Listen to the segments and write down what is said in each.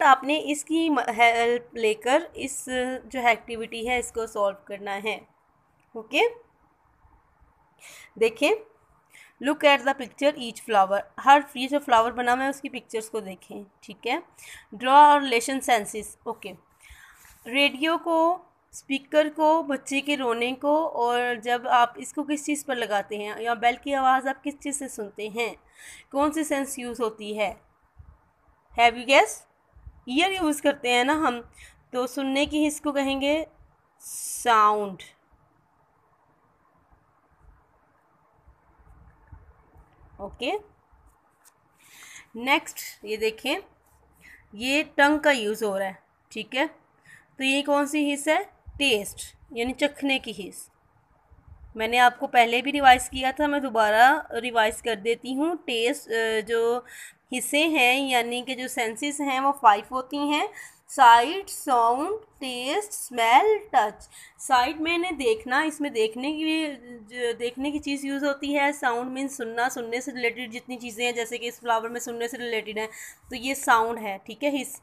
तो आपने इसकी हेल्प लेकर इस जो है एक्टिविटी है इसको सॉल्व करना है ओके देखें look at the picture each flower हर ये जो फ्लावर बना हुआ है उसकी पिक्चर्स को देखें ठीक है ड्रॉ और रिलेशन सेंसेस ओके रेडियो को स्पीकर को बच्चे के रोने को और जब आप इसको किस चीज़ पर लगाते हैं या बेल की आवाज़ आप किस चीज़ से सुनते हैं कौन सी सेंस यूज़ होती है have you guessed ear use करते हैं ना हम तो सुनने की को कहेंगे साउंड ओके नेक्स्ट ये देखें ये टंग का यूज़ हो रहा है ठीक है तो ये कौन सी हिस्स है टेस्ट यानी चखने की हिस्स मैंने आपको पहले भी रिवाइज़ किया था मैं दोबारा रिवाइज़ कर देती हूँ टेस्ट जो हिस्से हैं यानी कि जो सेंसेस हैं वो फाइव होती हैं sight sound taste smell touch sight मैंने देखना इसमें देखने की देखने की चीज़ यूज़ होती है साउंड मीन सुनना सुनने से रिलेटेड जितनी चीज़ें हैं जैसे कि इस फ्लावर में सुनने से रिलेटेड है तो ये साउंड है ठीक है हिस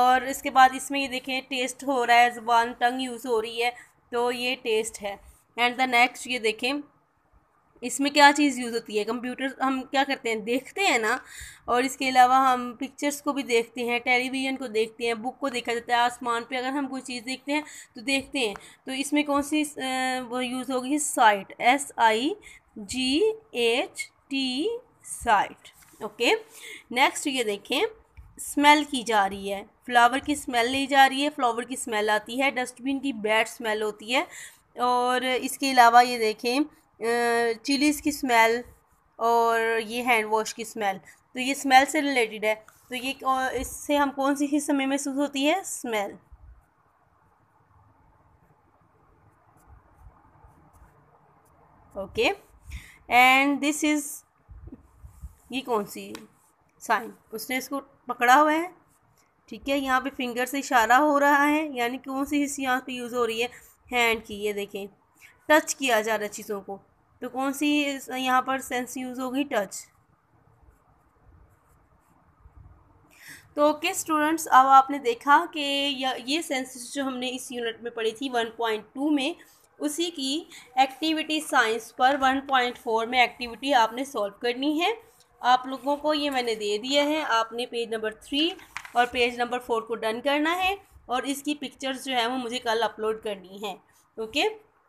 और इसके बाद इसमें ये देखें टेस्ट हो रहा है जबान टंग यूज़ हो रही है तो ये टेस्ट है एंड द नेक्स्ट ये देखें इसमें क्या चीज़ यूज़ होती है कंप्यूटर हम क्या करते हैं देखते हैं ना और इसके अलावा हम पिक्चर्स को भी देखते हैं टेलीविज़न को देखते हैं बुक को देखा जाता है आसमान पे अगर हम कोई चीज़ देखते हैं तो देखते हैं तो इसमें कौन सी वो यूज़ होगी sight S I G H T sight okay next ये देखें स्मेल की जा रही है फ्लावर की स्मेल ली जा रही है फ्लावर की स्मेल आती है डस्टबिन की बैड स्मेल होती है और इसके अलावा ये देखें चिलीज़ की स्मेल और ये हैंड वॉश की स्मेल तो ये स्मेल से रिलेटेड है तो ये इससे हम कौन सी हिस्से में महसूस होती है smell okay and this is ये कौन सी साइन उसने इसको पकड़ा हुआ है ठीक है यहाँ पे फिंगर से इशारा हो रहा है यानी कौन सी हिस्से यहाँ पे यूज़ हो रही है हैंड की ये देखें टच किया जा रहा है चीज़ों को तो कौन सी यहाँ पर सेंस यूज़ होगी टच तो ओके स्टूडेंट्स अब आपने देखा कि ये सेंस जो हमने इस यूनिट में पढ़ी थी 1.2 में उसी की एक्टिविटी साइंस पर 1.4 में एक्टिविटी आपने सॉल्व करनी है आप लोगों को ये मैंने दे दिया है आपने पेज नंबर थ्री और पेज नंबर फोर को डन करना है और इसकी पिक्चर्स जो है वो मुझे कल अपलोड करनी है ओके